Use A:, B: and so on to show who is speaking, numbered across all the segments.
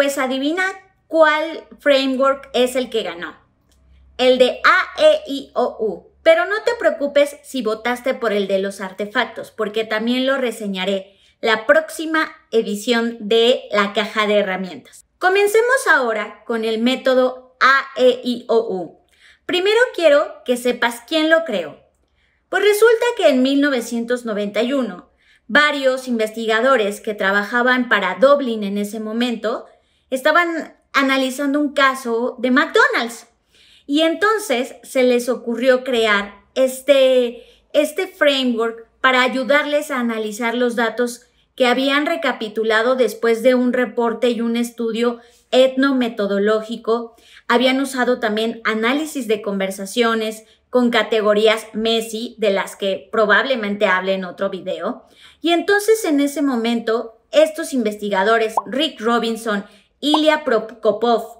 A: pues adivina cuál framework es el que ganó. El de AEIOU. Pero no te preocupes si votaste por el de los artefactos, porque también lo reseñaré la próxima edición de la caja de herramientas. Comencemos ahora con el método AEIOU. Primero quiero que sepas quién lo creó. Pues resulta que en 1991, varios investigadores que trabajaban para Dublin en ese momento estaban analizando un caso de McDonald's y entonces se les ocurrió crear este, este framework para ayudarles a analizar los datos que habían recapitulado después de un reporte y un estudio etnometodológico. Habían usado también análisis de conversaciones con categorías Messi, de las que probablemente hable en otro video. Y entonces en ese momento, estos investigadores, Rick Robinson Ilya Prokopov,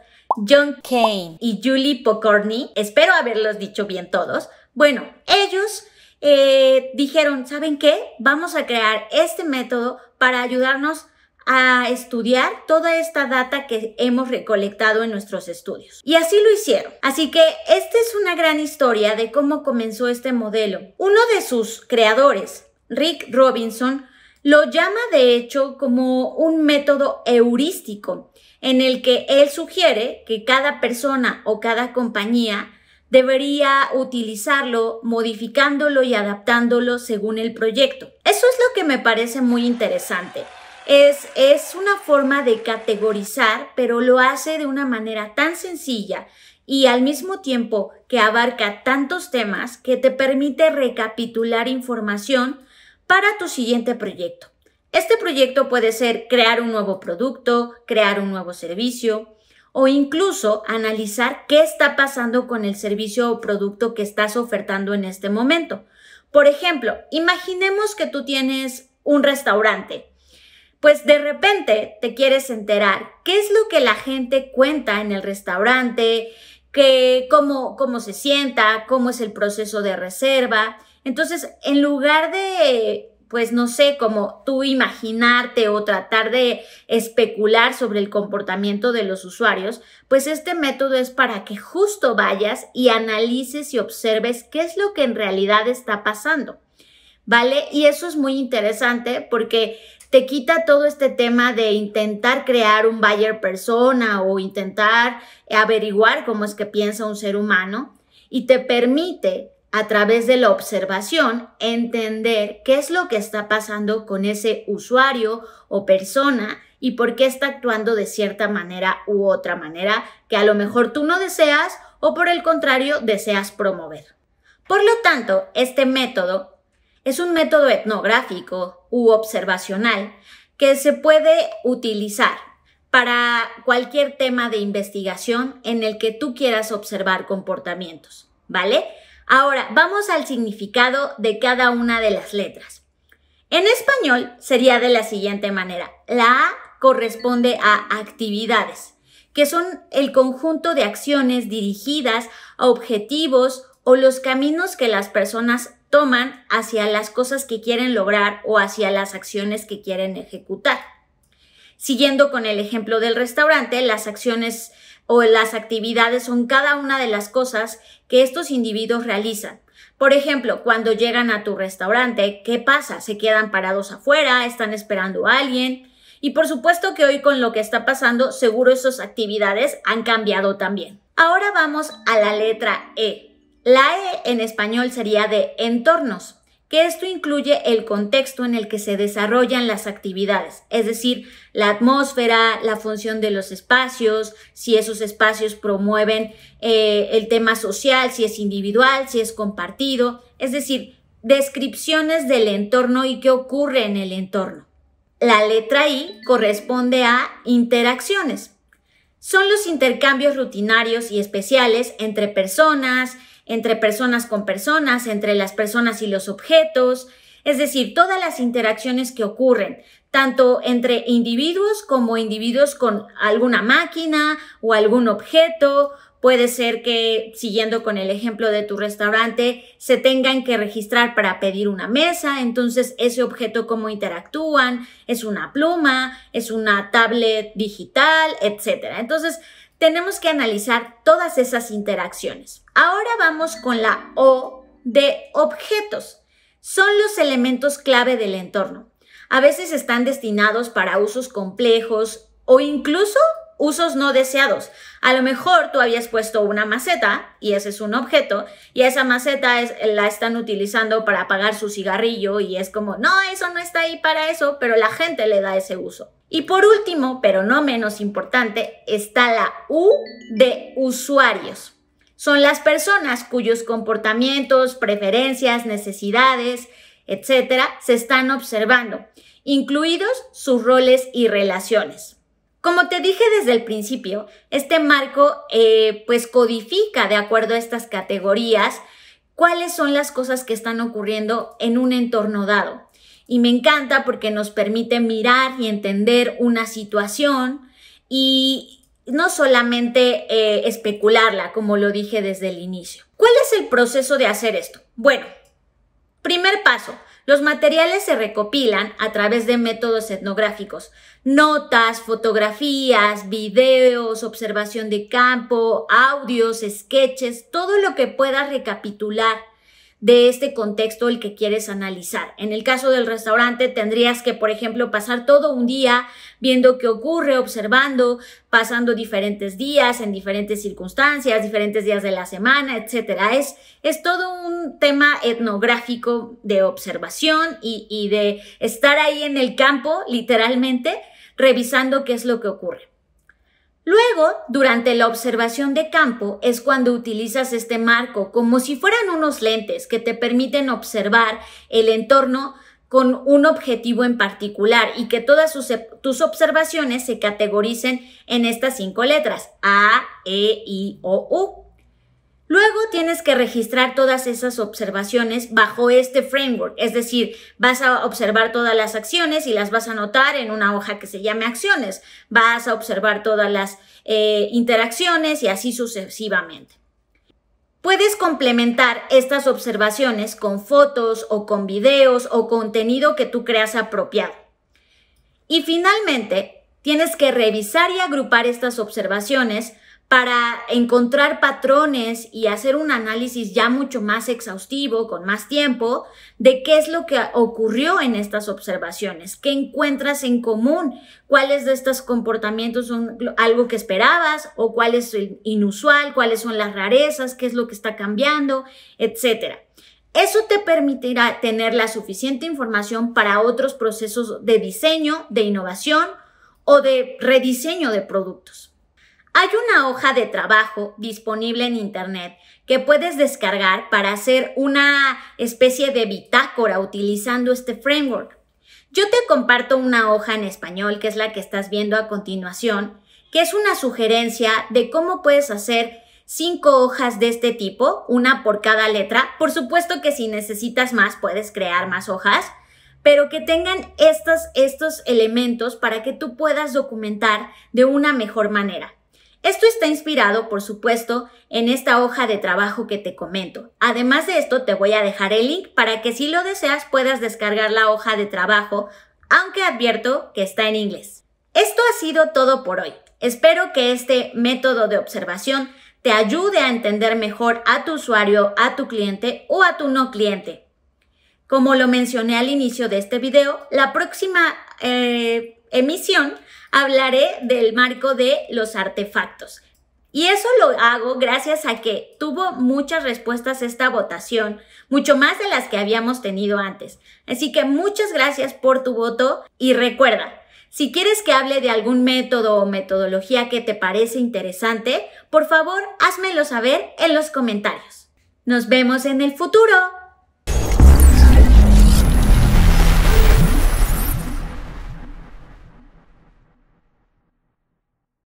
A: John Kane y Julie Pokorny, espero haberlos dicho bien todos, bueno, ellos eh, dijeron, ¿saben qué? Vamos a crear este método para ayudarnos a estudiar toda esta data que hemos recolectado en nuestros estudios. Y así lo hicieron. Así que esta es una gran historia de cómo comenzó este modelo. Uno de sus creadores, Rick Robinson, lo llama de hecho como un método heurístico, en el que él sugiere que cada persona o cada compañía debería utilizarlo modificándolo y adaptándolo según el proyecto. Eso es lo que me parece muy interesante. Es, es, una forma de categorizar, pero lo hace de una manera tan sencilla y al mismo tiempo que abarca tantos temas que te permite recapitular información para tu siguiente proyecto. Este proyecto puede ser crear un nuevo producto, crear un nuevo servicio o incluso analizar qué está pasando con el servicio o producto que estás ofertando en este momento. Por ejemplo, imaginemos que tú tienes un restaurante. Pues de repente te quieres enterar qué es lo que la gente cuenta en el restaurante, cómo, cómo se sienta, cómo es el proceso de reserva entonces, en lugar de, pues no sé, como tú imaginarte o tratar de especular sobre el comportamiento de los usuarios, pues este método es para que justo vayas y analices y observes qué es lo que en realidad está pasando. ¿Vale? Y eso es muy interesante porque te quita todo este tema de intentar crear un buyer persona o intentar averiguar cómo es que piensa un ser humano y te permite a través de la observación, entender qué es lo que está pasando con ese usuario o persona y por qué está actuando de cierta manera u otra manera que a lo mejor tú no deseas o por el contrario deseas promover. Por lo tanto, este método es un método etnográfico u observacional que se puede utilizar para cualquier tema de investigación en el que tú quieras observar comportamientos, ¿vale? Ahora, vamos al significado de cada una de las letras. En español sería de la siguiente manera. La A corresponde a actividades, que son el conjunto de acciones dirigidas a objetivos o los caminos que las personas toman hacia las cosas que quieren lograr o hacia las acciones que quieren ejecutar. Siguiendo con el ejemplo del restaurante, las acciones o las actividades son cada una de las cosas que estos individuos realizan. Por ejemplo, cuando llegan a tu restaurante, ¿qué pasa? ¿Se quedan parados afuera? ¿Están esperando a alguien? Y por supuesto que hoy con lo que está pasando, seguro esas actividades han cambiado también. Ahora vamos a la letra E. La E en español sería de entornos, que esto incluye el contexto en el que se desarrollan las actividades, es decir, la atmósfera, la función de los espacios, si esos espacios promueven eh, el tema social, si es individual, si es compartido, es decir, descripciones del entorno y qué ocurre en el entorno. La letra I corresponde a interacciones. Son los intercambios rutinarios y especiales entre personas, entre personas con personas, entre las personas y los objetos, es decir, todas las interacciones que ocurren, tanto entre individuos como individuos con alguna máquina o algún objeto. Puede ser que, siguiendo con el ejemplo de tu restaurante, se tengan que registrar para pedir una mesa, entonces ese objeto cómo interactúan, es una pluma, es una tablet digital, etc. Entonces, tenemos que analizar todas esas interacciones. Ahora vamos con la O de objetos. Son los elementos clave del entorno. A veces están destinados para usos complejos o incluso usos no deseados. A lo mejor tú habías puesto una maceta y ese es un objeto y esa maceta es, la están utilizando para apagar su cigarrillo y es como, no, eso no está ahí para eso, pero la gente le da ese uso. Y por último, pero no menos importante, está la U de usuarios. Son las personas cuyos comportamientos, preferencias, necesidades, etcétera, se están observando, incluidos sus roles y relaciones. Como te dije desde el principio, este marco eh, pues codifica de acuerdo a estas categorías cuáles son las cosas que están ocurriendo en un entorno dado. Y me encanta porque nos permite mirar y entender una situación y no solamente eh, especularla, como lo dije desde el inicio. ¿Cuál es el proceso de hacer esto? Bueno, primer paso, los materiales se recopilan a través de métodos etnográficos, notas, fotografías, videos, observación de campo, audios, sketches, todo lo que pueda recapitular de este contexto el que quieres analizar. En el caso del restaurante tendrías que, por ejemplo, pasar todo un día viendo qué ocurre, observando, pasando diferentes días en diferentes circunstancias, diferentes días de la semana, etcétera. Es, es todo un tema etnográfico de observación y, y de estar ahí en el campo, literalmente, revisando qué es lo que ocurre. Luego, durante la observación de campo es cuando utilizas este marco como si fueran unos lentes que te permiten observar el entorno con un objetivo en particular y que todas tus observaciones se categoricen en estas cinco letras A, E, I o U. Luego tienes que registrar todas esas observaciones bajo este framework, es decir, vas a observar todas las acciones y las vas a anotar en una hoja que se llame acciones, vas a observar todas las eh, interacciones y así sucesivamente. Puedes complementar estas observaciones con fotos o con videos o contenido que tú creas apropiado. Y finalmente, tienes que revisar y agrupar estas observaciones para encontrar patrones y hacer un análisis ya mucho más exhaustivo, con más tiempo, de qué es lo que ocurrió en estas observaciones, qué encuentras en común, cuáles de estos comportamientos son algo que esperabas o cuál es inusual, cuáles son las rarezas, qué es lo que está cambiando, etc. Eso te permitirá tener la suficiente información para otros procesos de diseño, de innovación o de rediseño de productos. Hay una hoja de trabajo disponible en Internet que puedes descargar para hacer una especie de bitácora utilizando este framework. Yo te comparto una hoja en español, que es la que estás viendo a continuación, que es una sugerencia de cómo puedes hacer cinco hojas de este tipo, una por cada letra. Por supuesto que si necesitas más, puedes crear más hojas, pero que tengan estos, elementos para que tú puedas documentar de una mejor manera. Esto está inspirado, por supuesto, en esta hoja de trabajo que te comento. Además de esto, te voy a dejar el link para que si lo deseas puedas descargar la hoja de trabajo, aunque advierto que está en inglés. Esto ha sido todo por hoy. Espero que este método de observación te ayude a entender mejor a tu usuario, a tu cliente o a tu no cliente. Como lo mencioné al inicio de este video, la próxima eh, emisión hablaré del marco de los artefactos. Y eso lo hago gracias a que tuvo muchas respuestas esta votación, mucho más de las que habíamos tenido antes. Así que muchas gracias por tu voto y recuerda, si quieres que hable de algún método o metodología que te parece interesante, por favor házmelo saber en los comentarios. Nos vemos en el futuro.